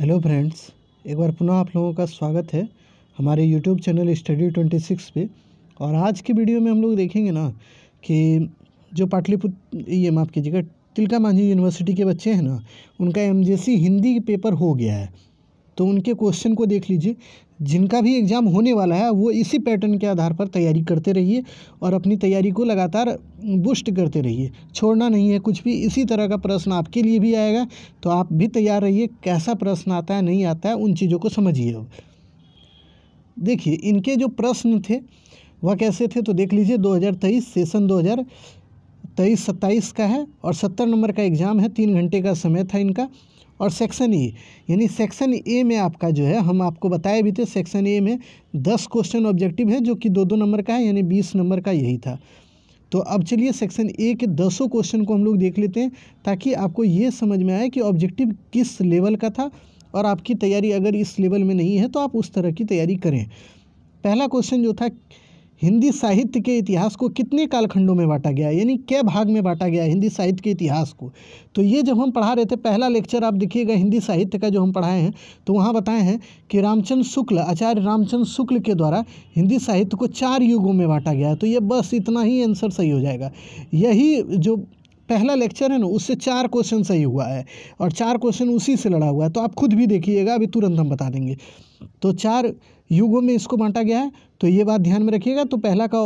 hello friends एक बार पुनः आप लोगों का स्वागत है हमारे YouTube channel study twenty six पे और आज की वीडियो में हम लोग देखेंगे ना कि जो पाटलिपुत्र ये माफ़ कीजिएगा तिलका मांझी यूनिवर्सिटी के बच्चे हैं ना उनका एमजेसी हिंदी पेपर हो गया है तो उनके क्वेश्चन को देख लीजिए जिनका भी एग्ज़ाम होने वाला है वो इसी पैटर्न के आधार पर तैयारी करते रहिए और अपनी तैयारी को लगातार बूस्ट करते रहिए छोड़ना नहीं है कुछ भी इसी तरह का प्रश्न आपके लिए भी आएगा तो आप भी तैयार रहिए कैसा प्रश्न आता है नहीं आता है उन चीज़ों को समझिए देखिए इनके जो प्रश्न थे वह कैसे थे तो देख लीजिए दो सेशन दो हज़ार का है और सत्तर नंबर का एग्ज़ाम है तीन घंटे का समय था इनका और सेक्शन ए e, यानी सेक्शन ए में आपका जो है हम आपको बताए भी थे सेक्शन ए में दस क्वेश्चन ऑब्जेक्टिव है जो कि दो दो नंबर का है यानी बीस नंबर का यही था तो अब चलिए सेक्शन ए के दसों क्वेश्चन को हम लोग देख लेते हैं ताकि आपको ये समझ में आए कि ऑब्जेक्टिव किस लेवल का था और आपकी तैयारी अगर इस लेवल में नहीं है तो आप उस तरह की तैयारी करें पहला क्वेश्चन जो था हिंदी साहित्य के इतिहास को कितने कालखंडों में बांटा गया यानी क्या भाग में बांटा गया हिंदी साहित्य के इतिहास को तो ये जब हम पढ़ा रहे थे पहला लेक्चर आप देखिएगा हिंदी साहित्य का जो हम पढ़ाए हैं तो वहाँ बताए हैं कि रामचंद्र शुक्ल आचार्य रामचंद्र शुक्ल के द्वारा हिंदी साहित्य को चार युगों में बांटा गया तो ये बस इतना ही आंसर सही हो जाएगा यही जो पहला लेक्चर है ना उससे चार क्वेश्चन सही हुआ है और चार क्वेश्चन उसी से लड़ा हुआ है तो आप खुद भी देखिएगा अभी तुरंत हम बता देंगे तो चार युगों में इसको बांटा गया है तो ये बात ध्यान में रखिएगा तो पहला का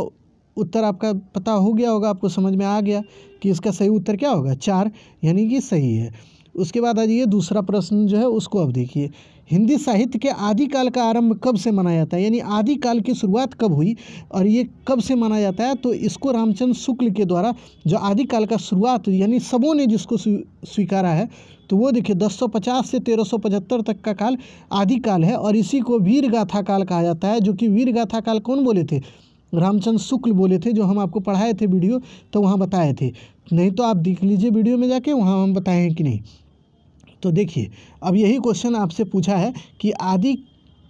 उत्तर आपका पता हो गया होगा आपको समझ में आ गया कि इसका सही उत्तर क्या होगा चार यानी कि सही है उसके बाद आ जाइए दूसरा प्रश्न जो है उसको अब देखिए हिंदी साहित्य के आदिकाल का आरंभ कब से माना जाता है यानी आदिकाल की शुरुआत कब हुई और ये कब से माना जाता है तो इसको रामचंद्र शुक्ल के द्वारा जो आदिकाल का शुरुआत यानी सबों ने जिसको स्वीकारा है तो वो देखिए 1050 से 1375 तक का काल आदिकाल है और इसी को वीर गाथा काल कहा जाता है जो कि वीर गाथा काल कौन बोले थे रामचंद्र शुक्ल बोले थे जो हम आपको पढ़ाए थे वीडियो तो वहाँ बताए थे नहीं तो आप देख लीजिए वीडियो में जाके वहाँ हम बताए हैं कि नहीं तो देखिए अब यही क्वेश्चन आपसे पूछा है कि आदि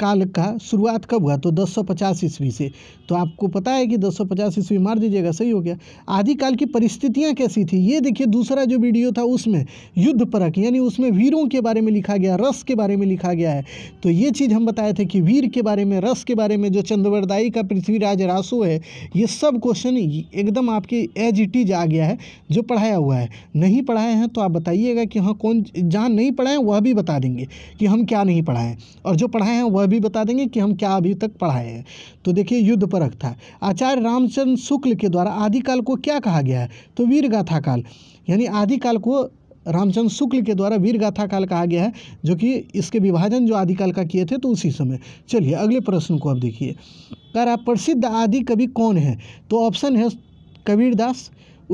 काल का शुरुआत कब हुआ तो दस सौ ईस्वी से तो आपको पता है कि 250 ईस्वी मार दीजिएगा सही हो गया आदिकाल की परिस्थितियाँ कैसी थी ये देखिए दूसरा जो वीडियो था उसमें युद्ध परक यानी उसमें वीरों के बारे में लिखा गया रस के बारे में लिखा गया है तो ये चीज़ हम बताए थे कि वीर के बारे में रस के बारे में जो चंद्रवरदाई का पृथ्वीराज रासो है ये सब क्वेश्चन एकदम आपके एज इट इज आ गया है जो पढ़ाया हुआ है नहीं पढ़ाए हैं तो आप बताइएगा कि हाँ कौन जहाँ नहीं पढ़ाए वह भी बता देंगे कि हम क्या नहीं पढ़ाएँ और जो पढ़ाए हैं वह भी बता देंगे कि हम क्या अभी तक पढ़ाए हैं तो देखिए युद्ध परख था आचार्य रामचंद्र शुक्ल के द्वारा आदिकाल को क्या कहा गया है तो वीर काल यानी आदिकाल को रामचंद्र शुक्ल के द्वारा वीर काल कहा गया है जो कि इसके विभाजन जो आदिकाल का किए थे तो उसी समय चलिए अगले प्रश्न को अब देखिए कर आप प्रसिद्ध आदि कवि कौन है तो ऑप्शन है कबीरदास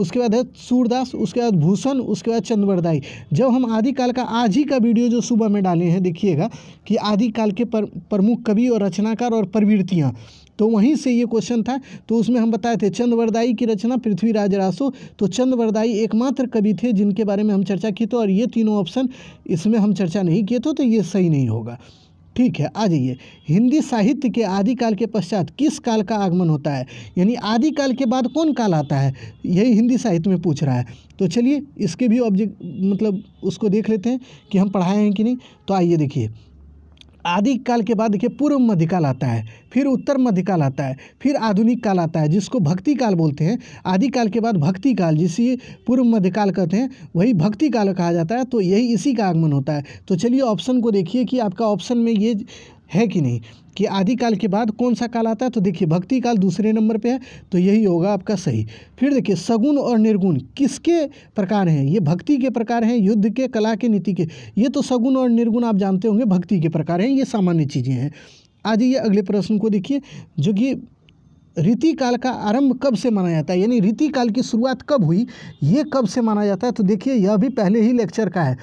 उसके बाद है सूरदास उसके बाद भूषण उसके बाद चंद्रवरदाई जब हम आदिकाल का आज ही का वीडियो जो सुबह में डाले हैं देखिएगा कि आदिकाल के पर, प्रमुख कवि और रचनाकार और प्रवृत्तियाँ तो वहीं से ये क्वेश्चन था तो उसमें हम बताए थे चंद्रवरदाई की रचना पृथ्वीराज रासो तो चंद्रवरदाई एकमात्र कवि थे जिनके बारे में हम चर्चा की तो और ये तीनों ऑप्शन इसमें हम चर्चा नहीं किए तो, तो ये सही नहीं होगा ठीक है आ जाइए हिंदी साहित्य के आदिकाल के पश्चात किस काल का आगमन होता है यानी आदिकाल के बाद कौन काल आता है यही हिंदी साहित्य में पूछ रहा है तो चलिए इसके भी ऑब्जेक्ट मतलब उसको देख लेते हैं कि हम पढ़ाए हैं कि नहीं तो आइए देखिए आदिकाल के बाद देखिए पूर्व मध्यकाल आता है फिर उत्तर मध्य काल आता है फिर आधुनिक काल आता है जिसको भक्ति काल बोलते हैं आदि काल के बाद भक्ति काल जिसे पूर्व मध्य काल कहते हैं वही भक्ति काल कहा जाता है तो यही इसी का आगमन होता है तो चलिए ऑप्शन को देखिए कि आपका ऑप्शन में ये है कि नहीं कि आदि काल के बाद कौन सा काल आता है तो देखिए भक्ति काल दूसरे नंबर पे है तो यही होगा आपका सही फिर देखिए सगुण और निर्गुण किसके प्रकार हैं ये भक्ति के प्रकार हैं युद्ध के कला के नीति के ये तो सगुण और निर्गुण आप जानते होंगे भक्ति के प्रकार हैं ये सामान्य चीज़ें हैं आ जाइए अगले प्रश्न को देखिए जो कि रीति काल का आरंभ कब से माना जाता है यानी रीति काल की शुरुआत कब हुई ये कब से माना जाता है तो देखिए यह भी पहले ही लेक्चर का है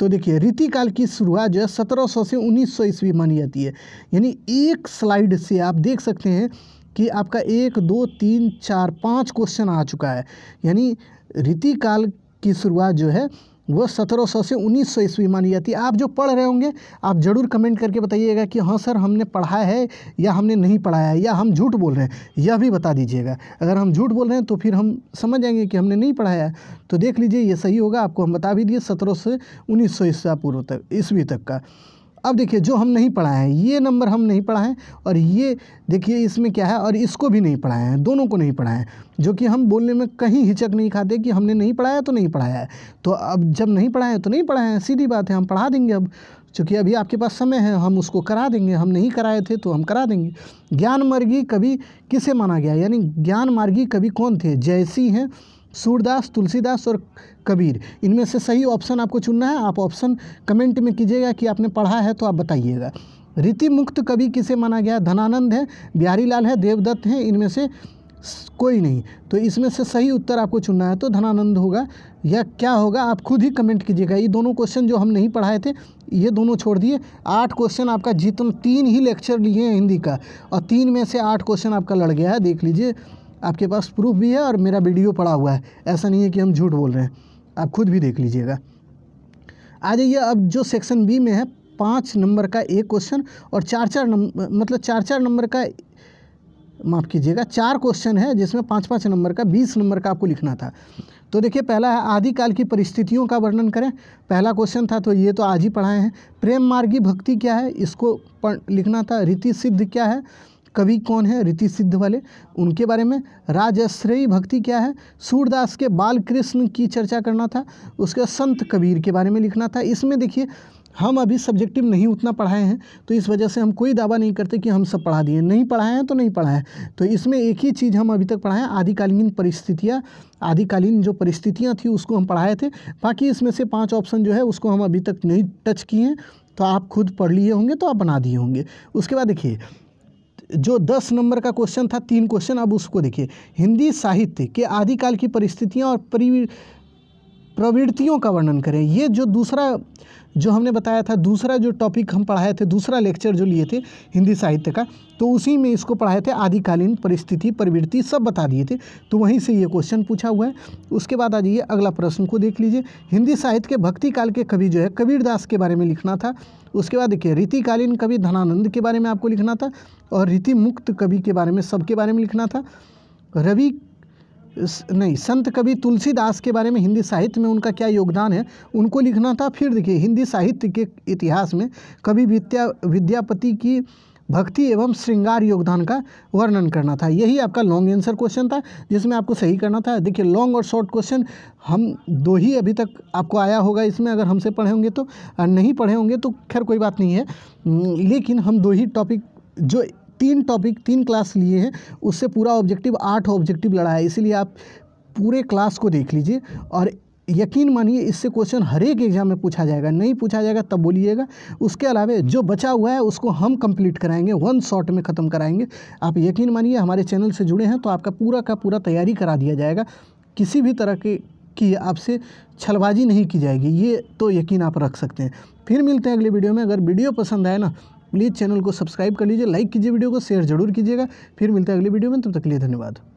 तो देखिए रीति काल की शुरुआत जो है सत्रह सौ से उन्नीस सौ ईस्वी मानी जाती है यानी एक स्लाइड से आप देख सकते हैं कि आपका एक दो तीन चार पाँच क्वेश्चन आ चुका है यानी रीति काल की शुरुआत जो है वह 1700 से 1900 ईस्वी मानी जाती है आप जो पढ़ रहे होंगे आप ज़रूर कमेंट करके बताइएगा कि हाँ सर हमने पढ़ा है या हमने नहीं पढ़ाया है या हम झूठ बोल रहे हैं यह भी बता दीजिएगा अगर हम झूठ बोल रहे हैं तो फिर हम समझ जाएंगे कि हमने नहीं पढ़ाया है तो देख लीजिए ये सही होगा आपको हम बता भी दिए सत्रह से उन्नीस सौ ईस्वी पूर्व तक ईस्वी तक का अब देखिए जो हम नहीं पढ़ाए हैं ये नंबर हम नहीं पढ़ाए हैं और ये देखिए इसमें क्या है और इसको भी नहीं पढ़ाए हैं दोनों को नहीं पढ़ाए हैं जो कि हम बोलने में कहीं हिचक नहीं खाते कि हमने नहीं पढ़ाया तो नहीं पढ़ाया है तो अब जब नहीं पढ़ाए तो नहीं पढ़ाए हैं सीधी बात है हम पढ़ा देंगे अब चूँकि अभी आपके पास समय है हम उसको करा देंगे हम नहीं कराए थे तो हम करा देंगे ज्ञान मार्गी कभी किसे माना गया यानी ज्ञान मार्गी कभी कौन थे जैसी हैं सूरदास तुलसीदास और कबीर इनमें से सही ऑप्शन आपको चुनना है आप ऑप्शन कमेंट में कीजिएगा कि आपने पढ़ा है तो आप बताइएगा रीति मुक्त कवि किसे माना गया धनानंद है बिहारी लाल है देवदत्त हैं इनमें से कोई नहीं तो इसमें से सही उत्तर आपको चुनना है तो धनानंद होगा या क्या होगा आप खुद ही कमेंट कीजिएगा ये दोनों क्वेश्चन जो हम नहीं पढ़ाए थे ये दोनों छोड़ दिए आठ क्वेश्चन आपका जीतन तीन ही लेक्चर लिए हैं हिंदी का और तीन में से आठ क्वेश्चन आपका लड़ गया है देख लीजिए आपके पास प्रूफ भी है और मेरा वीडियो पड़ा हुआ है ऐसा नहीं है कि हम झूठ बोल रहे हैं आप खुद भी देख लीजिएगा आ जाइए अब जो सेक्शन बी में है पाँच नंबर का एक क्वेश्चन और चार चार नंबर मतलब चार चार नंबर का माफ़ कीजिएगा चार क्वेश्चन है जिसमें पाँच पाँच नंबर का बीस नंबर का आपको लिखना था तो देखिए पहला है आदिकाल की परिस्थितियों का वर्णन करें पहला क्वेश्चन था तो ये तो आज ही पढ़ाए हैं प्रेम मार्गी भक्ति क्या है इसको पढ़ लिखना था रीति सिद्ध क्या है कवि कौन है रीति सिद्ध वाले उनके बारे में राजश्रेयी भक्ति क्या है सूरदास के बाल कृष्ण की चर्चा करना था उसके संत कबीर के बारे में लिखना था इसमें देखिए हम अभी सब्जेक्टिव नहीं उतना पढ़ाए हैं तो इस वजह से हम कोई दावा नहीं करते कि हम सब पढ़ा दिए नहीं पढ़ाए हैं तो नहीं पढ़ाए तो इसमें एक ही चीज़ हम अभी तक हैं आदिकालीन परिस्थितियाँ आदिकालीन जो परिस्थितियाँ थी उसको हम पढ़ाए थे बाकी इसमें से पाँच ऑप्शन जो है उसको हम अभी तक नहीं टच किए हैं तो आप खुद पढ़ लिए होंगे तो आप बना दिए होंगे उसके बाद देखिए जो दस नंबर का क्वेश्चन था तीन क्वेश्चन अब उसको देखिए हिंदी साहित्य के आदिकाल की परिस्थितियाँ और परि प्रवृत्तियों का वर्णन करें ये जो दूसरा जो हमने बताया था दूसरा जो टॉपिक हम पढ़ाए थे दूसरा लेक्चर जो लिए थे हिंदी साहित्य का तो उसी में इसको पढ़ाए थे आदिकालीन परिस्थिति प्रवृत्ति सब बता दिए थे तो वहीं से ये क्वेश्चन पूछा हुआ है उसके बाद आ जाइए अगला प्रश्न को देख लीजिए हिंदी साहित्य के भक्ति काल के कवि जो है कबीरदास के बारे में लिखना था उसके बाद देखिए रीतिकालीन कवि धनानंद के बारे में आपको लिखना था और रीति मुक्त कवि के बारे में सबके बारे में लिखना था रवि नहीं संत कवि तुलसीदास के बारे में हिंदी साहित्य में उनका क्या योगदान है उनको लिखना था फिर देखिए हिंदी साहित्य के इतिहास में कवि विद्या विद्यापति की भक्ति एवं श्रृंगार योगदान का वर्णन करना था यही आपका लॉन्ग आंसर क्वेश्चन था जिसमें आपको सही करना था देखिए लॉन्ग और शॉर्ट क्वेश्चन हम दो ही अभी तक आपको आया होगा इसमें अगर हमसे पढ़े होंगे तो नहीं पढ़े होंगे तो खैर कोई बात नहीं है लेकिन हम दो ही टॉपिक जो तीन टॉपिक तीन क्लास लिए हैं उससे पूरा ऑब्जेक्टिव आठ ऑब्जेक्टिव लड़ा है इसीलिए आप पूरे क्लास को देख लीजिए और यकीन मानिए इससे क्वेश्चन हर एक एग्जाम में पूछा जाएगा नहीं पूछा जाएगा तब बोलिएगा उसके अलावा जो बचा हुआ है उसको हम कंप्लीट कराएंगे वन शॉट में ख़त्म कराएंगे आप यकीन मानिए हमारे चैनल से जुड़े हैं तो आपका पूरा का पूरा तैयारी करा दिया जाएगा किसी भी तरह के की आपसे छलबाजी नहीं की जाएगी ये तो यकीन आप रख सकते हैं फिर मिलते हैं अगले वीडियो में अगर वीडियो पसंद आए ना प्लीज़ चैनल को सब्सक्राइब कर लीजिए लाइक कीजिए वीडियो को शेयर जरूर कीजिएगा फिर मिलते हैं अगली वीडियो में तब तक के लिए धन्यवाद